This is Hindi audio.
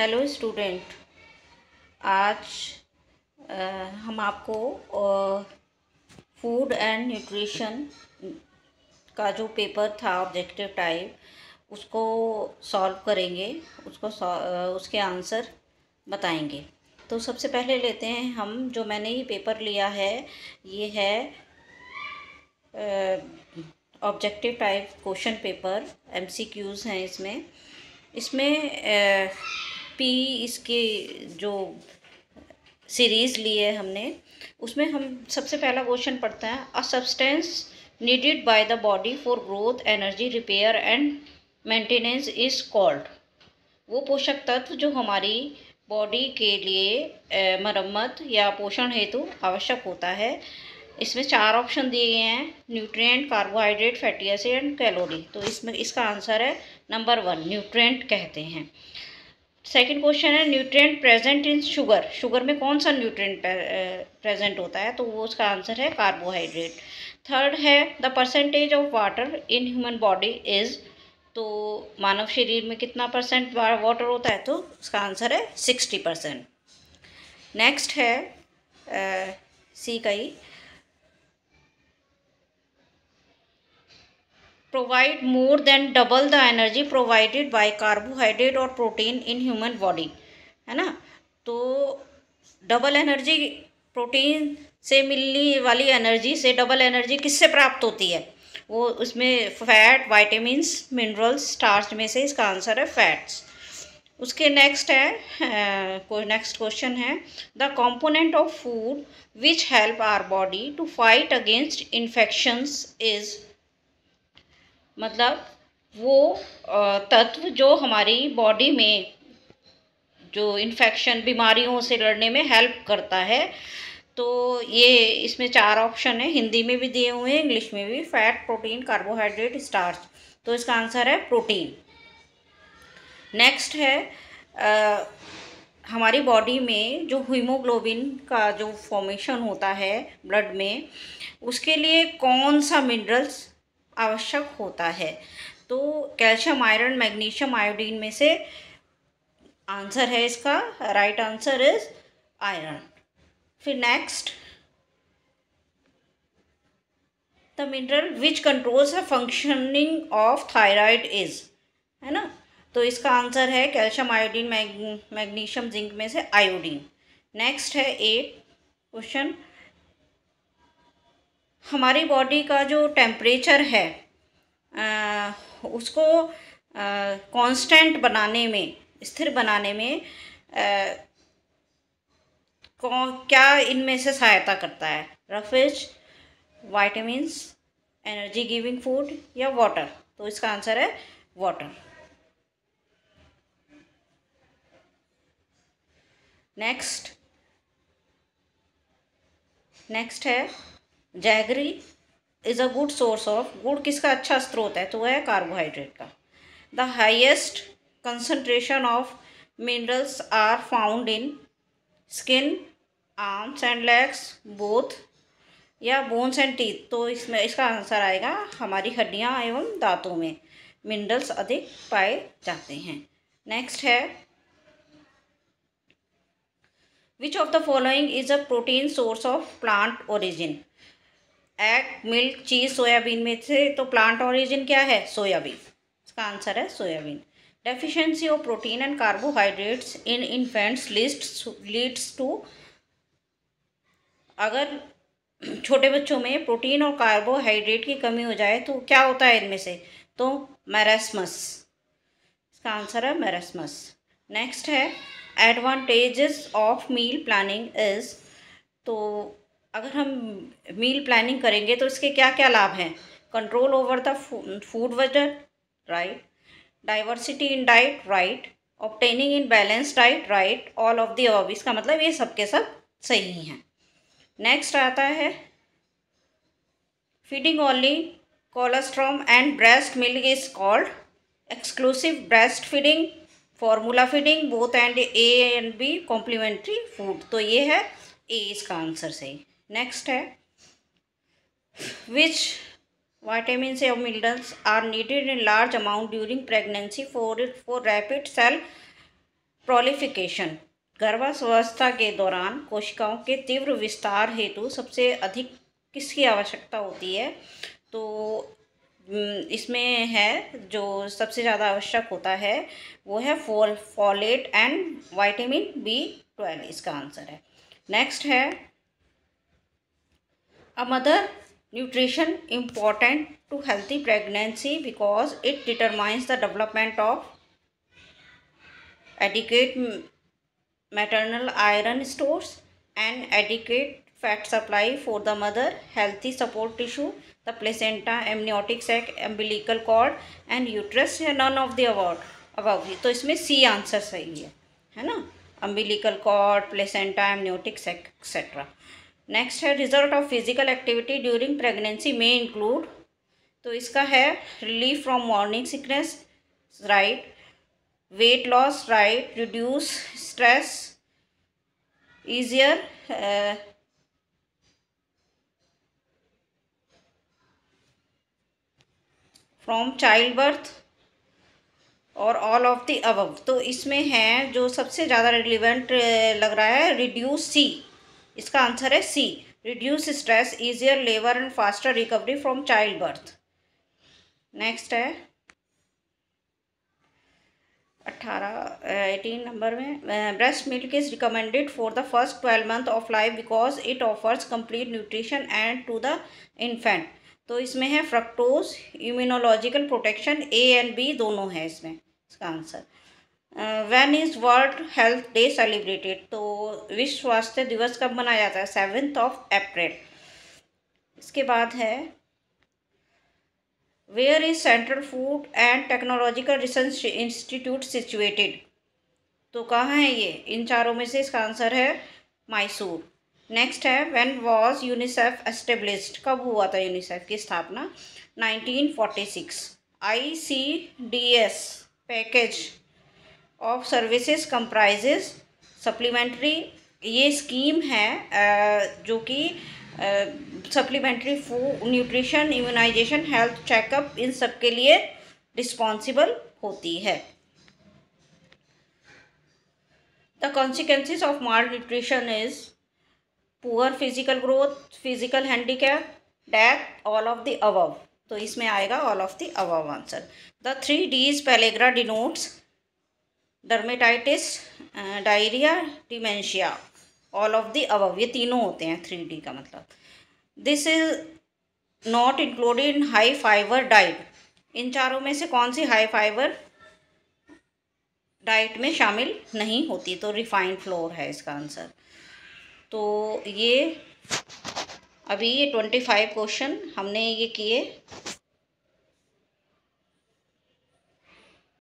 हेलो स्टूडेंट आज आ, हम आपको फूड एंड न्यूट्रिशन का जो पेपर था ऑब्जेक्टिव टाइप उसको सॉल्व करेंगे उसको आ, उसके आंसर बताएंगे तो सबसे पहले लेते हैं हम जो मैंने ये पेपर लिया है ये है objective type question paper MCQs हैं इसमें इसमें पी इसके जो सीरीज़ ली है हमने उसमें हम सबसे पहला क्वेश्चन पढ़ते हैं a substance needed by the body for growth energy repair and maintenance is called वो पोषक तत्व जो हमारी बॉडी के लिए मरम्मत या पोषण हेतु आवश्यक होता है इसमें चार ऑप्शन दिए गए हैं nutrient carbohydrate fatty acid and calorie तो इसमें इसका आंसर है नंबर वन न्यूट्रिएंट कहते हैं सेकंड क्वेश्चन है nutrient present in sugar sugar में कौन सा न्यूट्रिएंट प्रेजेंट होता है तो वो उसका आंसर है कार्बोहाइड्रेट थर्ड है the percentage of water in human body is तो मानव शरीर में कितना परसेंट वाटर होता है तो उसका आंसर है सिक्सटी परसेंट नेक्स्ट है आ, सी का ही provide more than double the energy provided by carbohydrate और प्रोटीन इन ह्यूमन बॉडी है ना तो डबल एनर्जी प्रोटीन से मिलने वाली एनर्जी से डबल एनर्जी किससे प्राप्त होती है वो उसमें फैट वाइटामस मिनरल्स स्टार्च में से इसका आंसर है फैट्स उसके नेक्स्ट है नेक्स्ट क्वेश्चन है the component of food which help our body to fight against infections is मतलब वो तत्व जो हमारी बॉडी में जो इन्फेक्शन बीमारियों से लड़ने में हेल्प करता है तो ये इसमें चार ऑप्शन है हिंदी में भी दिए हुए हैं इंग्लिश में भी फैट प्रोटीन कार्बोहाइड्रेट स्टार्च तो इसका आंसर है प्रोटीन नेक्स्ट है आ, हमारी बॉडी में जो हीमोग्लोबिन का जो फॉर्मेशन होता है ब्लड में उसके लिए कौन सा मिनरल्स आवश्यक होता है तो कैल्शियम आयरन मैग्नीशियम आयोडीन में से आंसर है इसका राइट आंसर इज आयरन फिर next the mineral which controls है फंक्शनिंग ऑफ थायराइड इज है ना तो इसका आंसर है कैल्शियम आयोडीन मैग्नीशियम जिंक में से आयोडीन नेक्स्ट है एट क्वेश्चन हमारी बॉडी का जो टेम्परेचर है आ, उसको कांस्टेंट बनाने में स्थिर बनाने में आ, क्या इनमें से सहायता करता है roughage vitamins energy giving food या वाटर तो इसका आंसर है वाटर नेक्स्ट नेक्स्ट है jaggery is a good source of गुड़ किसका अच्छा स्रोत है तो वह है कार्बोहाइड्रेट का the highest concentration of minerals are found in skin arms and legs both या बोन्स एंड टीथ तो इसमें इसका आंसर आएगा हमारी हड्डियाँ एवं दांतों में मिनरल्स अधिक पाए जाते हैं नेक्स्ट है which of the following is a protein source of plant origin egg milk cheese soybean में से तो प्लांट ऑरिजिन क्या है सोयाबीन इसका आंसर है soybean deficiency of protein and carbohydrates in infants list leads to अगर छोटे बच्चों में प्रोटीन और कार्बोहाइड्रेट की कमी हो जाए तो क्या होता है इनमें से तो मैरसमस इसका आंसर है मैरसमस नेक्स्ट है advantages of meal planning is तो अगर हम मील प्लानिंग करेंगे तो इसके क्या क्या लाभ हैं कंट्रोल ओवर द फूड वजन right diversity in diet right obtaining in balance diet right all of the इसका मतलब ये सब के सब सही हैं नेक्स्ट आता है feeding only colostrum and breast milk is called exclusive breast feeding formula feeding both and A and B complementary food तो ये है ए इसका आंसर सही नेक्स्ट है विच वाइटामिन से minerals are needed in large amount during pregnancy for for rapid cell proliferation गर्भावस्था के दौरान कोशिकाओं के तीव्र विस्तार हेतु सबसे अधिक किसकी आवश्यकता होती है तो इसमें है जो सबसे ज़्यादा आवश्यक होता है वो है fall folate and vitamin B twelve इसका आंसर है नेक्स्ट है a mother nutrition important to healthy pregnancy because it determines the development of adequate maternal iron stores and adequate fat supply for the mother healthy support tissue the placenta amniotic sac umbilical cord and uterus none of the above above तो इसमें सी आंसर सही है है ना umbilical cord placenta amniotic sac etcetera next है result of physical activity during pregnancy में इंक्लूड तो इसका है relief from morning sickness right weight loss right reduce stress easier from child birth और ऑल ऑफ द अबव तो इसमें है जो सबसे ज़्यादा रिलीवेंट uh, लग रहा है रिड्यूस सी इसका आंसर है C reduce stress easier labour and faster recovery from child birth next है अट्ठारह एटीन नंबर में breast milk is recommended for the first twelve month of life because it offers complete nutrition and to the infant तो इसमें है fructose immunological protection A and B दोनों है इसमें इसका answer when is world health day celebrated तो विश्व स्वास्थ्य दिवस कब मनाया जाता है सेवेंथ ऑफ अप्रैल इसके बाद है where is central food and technological research institute situated तो कहाँ है ये इन चारों में से इसका आंसर है मैसूर नेक्स्ट है वेन वॉज यूनिसेफ एस्टेब्लिश्ड कब हुआ था यूनिसेफ की स्थापना nineteen six I C D S package of services comprises supplementary ये स्कीम है जो कि supplementary food nutrition immunization health checkup इन सब के लिए रिस्पॉन्सिबल होती है the consequences of malnutrition is poor physical growth physical handicap death all of the above तो इसमें आएगा all of the above answer the three Ds pellagra denotes dermatitis diarrhoea dementia all of the above ये तीनों होते हैं थ्री डी का मतलब this is not included in high fibre diet इन चारों में से कौन सी हाई फाइबर डाइट में शामिल नहीं होती तो रिफाइंड फ्लोर है इसका आंसर तो ये अभी ये ट्वेंटी फाइव क्वेश्चन हमने ये किए